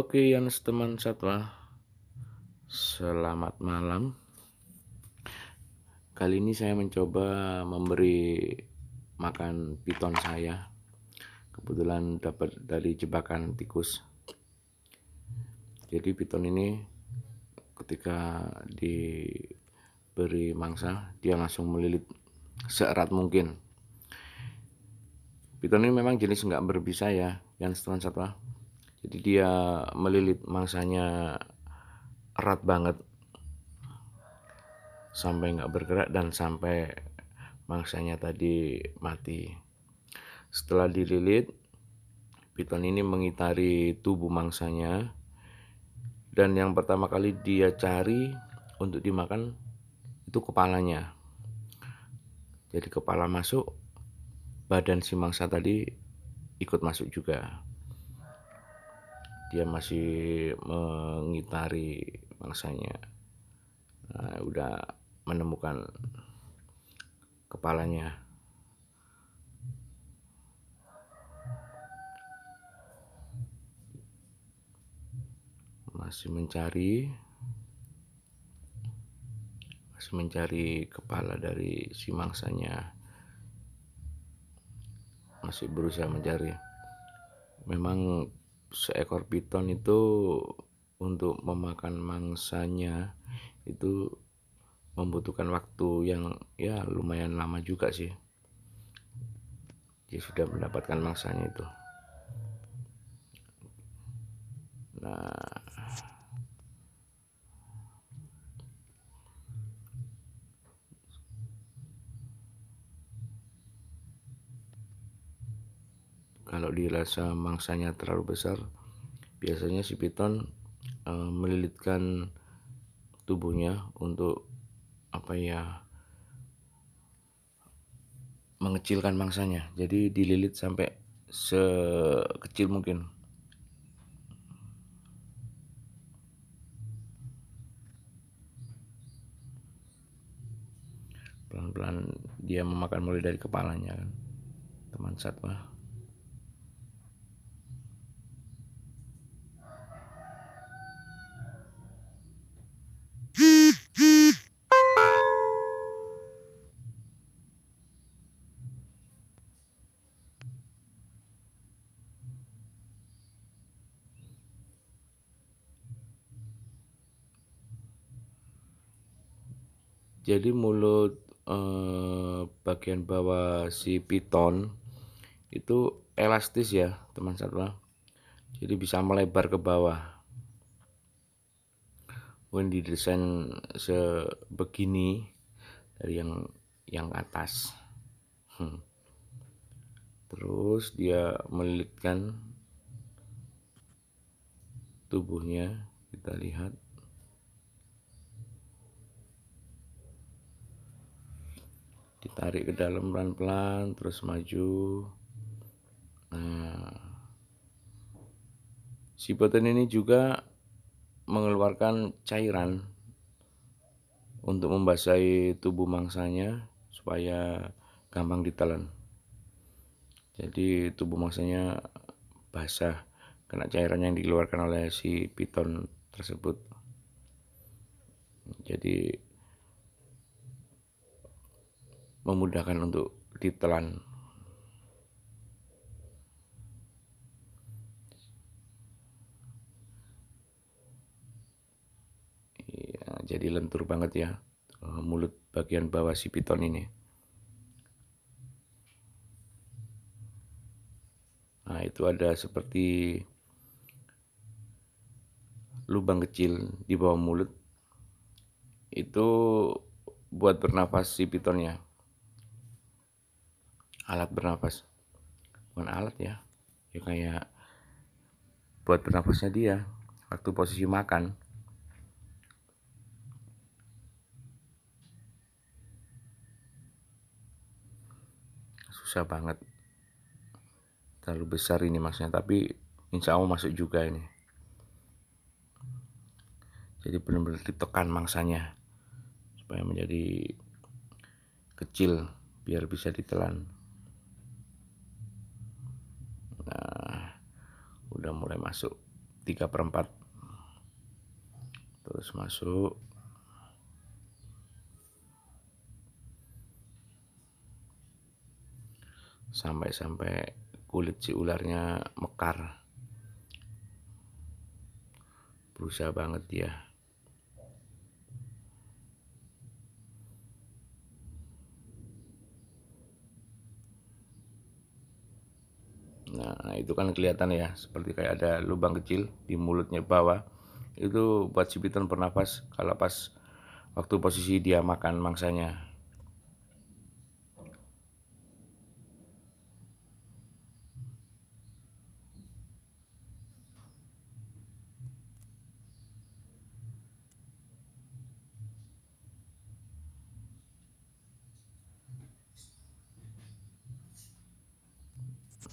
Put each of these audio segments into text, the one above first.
Oke, yang teman satwa. Selamat malam. Kali ini saya mencoba memberi makan piton saya. Kebetulan dapat dari jebakan tikus. Jadi piton ini ketika diberi mangsa, dia langsung melilit seerat mungkin. Piton ini memang jenis nggak berbisa ya, yang teman satwa jadi dia melilit mangsanya erat banget sampai nggak bergerak dan sampai mangsanya tadi mati setelah dililit piton ini mengitari tubuh mangsanya dan yang pertama kali dia cari untuk dimakan itu kepalanya jadi kepala masuk badan si mangsa tadi ikut masuk juga dia masih mengitari mangsanya nah, udah menemukan kepalanya masih mencari masih mencari kepala dari si mangsanya masih berusaha mencari memang seekor piton itu untuk memakan mangsanya itu membutuhkan waktu yang ya lumayan lama juga sih dia sudah mendapatkan mangsanya itu nah kalau dirasa mangsanya terlalu besar biasanya si piton e, melilitkan tubuhnya untuk apa ya mengecilkan mangsanya jadi dililit sampai sekecil mungkin pelan-pelan dia memakan mulai dari kepalanya kan teman satwa jadi mulut eh, bagian bawah si piton itu elastis ya teman satwa jadi bisa melebar ke bawah pun didesain sebegini dari yang yang atas hmm. terus dia melilitkan tubuhnya kita lihat ditarik ke dalam pelan-pelan terus maju nah si button ini juga mengeluarkan cairan untuk membasahi tubuh mangsanya supaya gampang ditelan jadi tubuh mangsanya basah kena cairan yang dikeluarkan oleh si piton tersebut jadi memudahkan untuk ditelan ya, jadi lentur banget ya eh, mulut bagian bawah si piton ini nah itu ada seperti lubang kecil di bawah mulut itu buat bernafas si pitonnya alat bernapas bukan alat ya ya kayak buat bernapasnya dia waktu posisi makan susah banget terlalu besar ini masnya tapi insya Allah masuk juga ini jadi benar-benar ditekan mangsanya supaya menjadi kecil biar bisa ditelan udah mulai masuk 3 per 4 terus masuk sampai-sampai kulit si ularnya mekar berusaha banget ya. Nah, itu kan kelihatan ya, seperti kayak ada lubang kecil di mulutnya bawah. Itu buat si piton bernapas kalau pas waktu posisi dia makan mangsanya.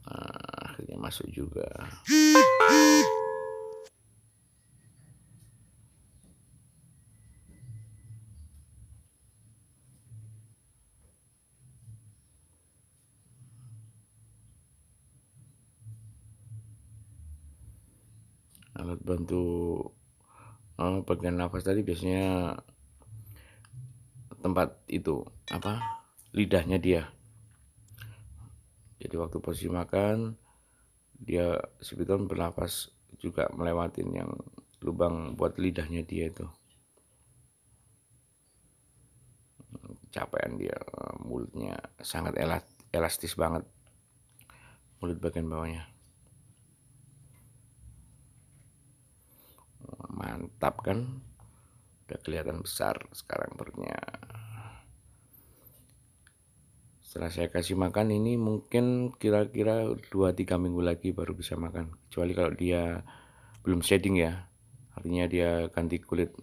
Nah, masuk juga. alat bantu oh, bagian nafas tadi biasanya tempat itu apa lidahnya dia jadi waktu posisi makan dia sebetulnya bernapas juga melewatin yang lubang buat lidahnya dia itu capaian dia mulutnya sangat elastis banget mulut bagian bawahnya mantap kan udah kelihatan besar sekarang perutnya setelah saya kasih makan ini mungkin kira-kira 2-3 minggu lagi baru bisa makan kecuali kalau dia belum shedding ya artinya dia ganti kulit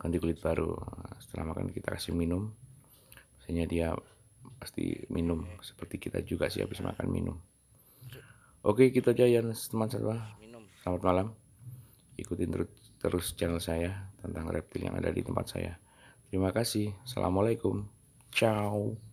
ganti kulit baru setelah makan kita kasih minum biasanya dia pasti minum seperti kita juga sih habis makan minum oke kita gitu aja ya teman satwa selamat malam ikutin terus terus channel saya tentang reptil yang ada di tempat saya terima kasih assalamualaikum ciao